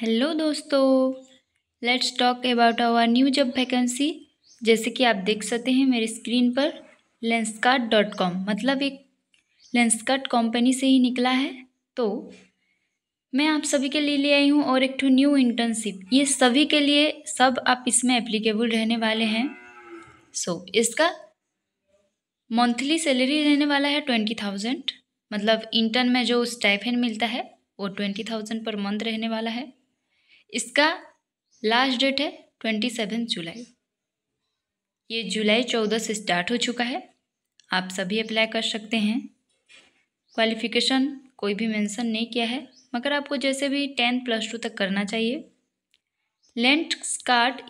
Hello दोस्तों let's talk about our new job vacancy जैसे कि आप देख सकते हैं मेरे स्क्रीन पर लेंसकार्ट डॉट कॉम मतलब एक लेंसकार्ट कंपनी से ही निकला है तो मैं आप सभी के लिए ले आई हूँ और एक टू न्यू इंटर्नशिप ये सभी के लिए सब आप इसमें एप्लीकेबल रहने वाले हैं सो so, इसका मंथली सैलरी रहने वाला है ट्वेंटी थाउजेंड मतलब इंटर्न में जो स्टाइफेन मिलता है वो ट्वेंटी थाउजेंड पर मंथ रहने वाला है इसका लास्ट डेट है ट्वेंटी सेवन जुलाई ये जुलाई चौदह से स्टार्ट हो चुका है आप सभी अप्लाई कर सकते हैं क्वालिफ़िकेशन कोई भी मेंशन नहीं किया है मगर आपको जैसे भी टेंथ प्लस टू तक करना चाहिए लेंट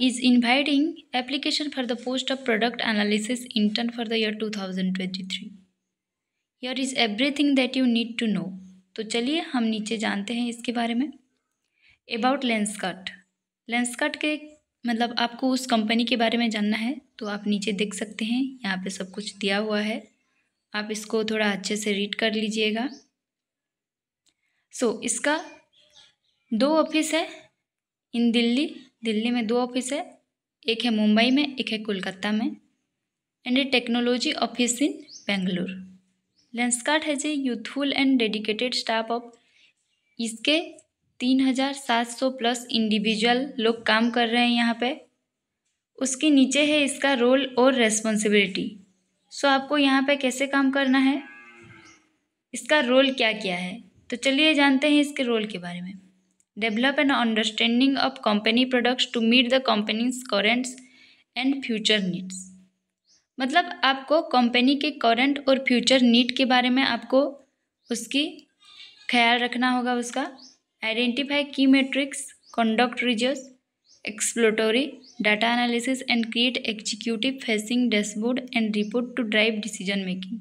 is application for the post of product analysis intern for the year two thousand twenty three 2023. Is everything that you need to know तो चलिए हम नीचे जानते हैं इसके बारे में about Lenskart Lenskart के मतलब आपको उस कंपनी के बारे में जानना है तो आप नीचे देख सकते हैं यहाँ पे सब कुछ दिया हुआ है आप इसको थोड़ा अच्छे से रीड कर लीजिएगा सो so, इसका दो ऑफिस है इन दिल्ली दिल्ली में दो ऑफिस है एक है मुंबई में एक है कोलकाता में and a technology office in Bengaluru Lenskart has a youthful and dedicated staff of इसके तीन हज़ार सात सौ प्लस इंडिविजुअल लोग काम कर रहे हैं यहाँ पे उसके नीचे है इसका रोल और रेस्पॉन्सिबिलिटी सो आपको यहाँ पे कैसे काम करना है इसका रोल क्या क्या है तो चलिए जानते हैं इसके रोल के बारे में develop and understanding of company products to meet the company's currents and future needs मतलब आपको कंपनी के करंट और फ्यूचर नीड के बारे में आपको उसकी ख्याल रखना होगा उसका identify key metrics, conduct research exploratory data analysis and create executive facing dashboard and report to drive decision making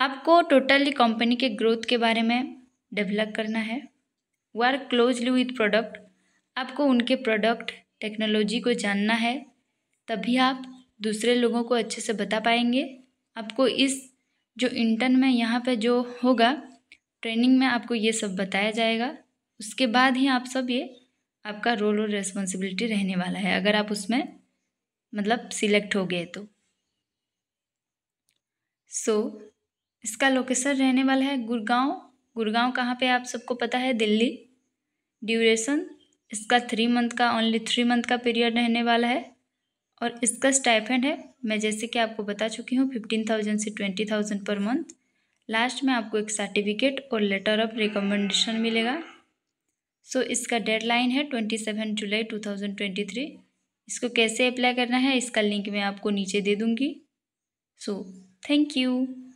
आपको टोटली कंपनी के ग्रोथ के बारे में डेवलप करना है वर्क क्लोजली विथ प्रोडक्ट आपको उनके प्रोडक्ट टेक्नोलॉजी को जानना है तभी आप दूसरे लोगों को अच्छे से बता पाएंगे आपको इस जो इंटर्न में यहाँ पे जो होगा ट्रेनिंग में आपको ये सब बताया जाएगा उसके बाद ही आप सब ये आपका रोल और रेस्पॉन्सिबिलिटी रहने वाला है अगर आप उसमें मतलब सिलेक्ट हो गए तो सो so, इसका लोकेशन रहने वाला है गुड़गांव गुड़गांव कहाँ पे आप सबको पता है दिल्ली ड्यूरेशन इसका थ्री मंथ का ओनली थ्री मंथ का पीरियड रहने वाला है और इसका स्टाइफेंड है मैं जैसे कि आपको बता चुकी हूँ फिफ्टीन थाउजेंड से twenty thousand per month last में आपको एक सर्टिफिकेट और लेटर ऑफ रिकमेंडेशन मिलेगा सो so, इसका डेडलाइन है twenty seven July two thousand twenty three इसको कैसे अप्लाई करना है इसका लिंक मैं आपको नीचे दे दूँगी सो थैंक यू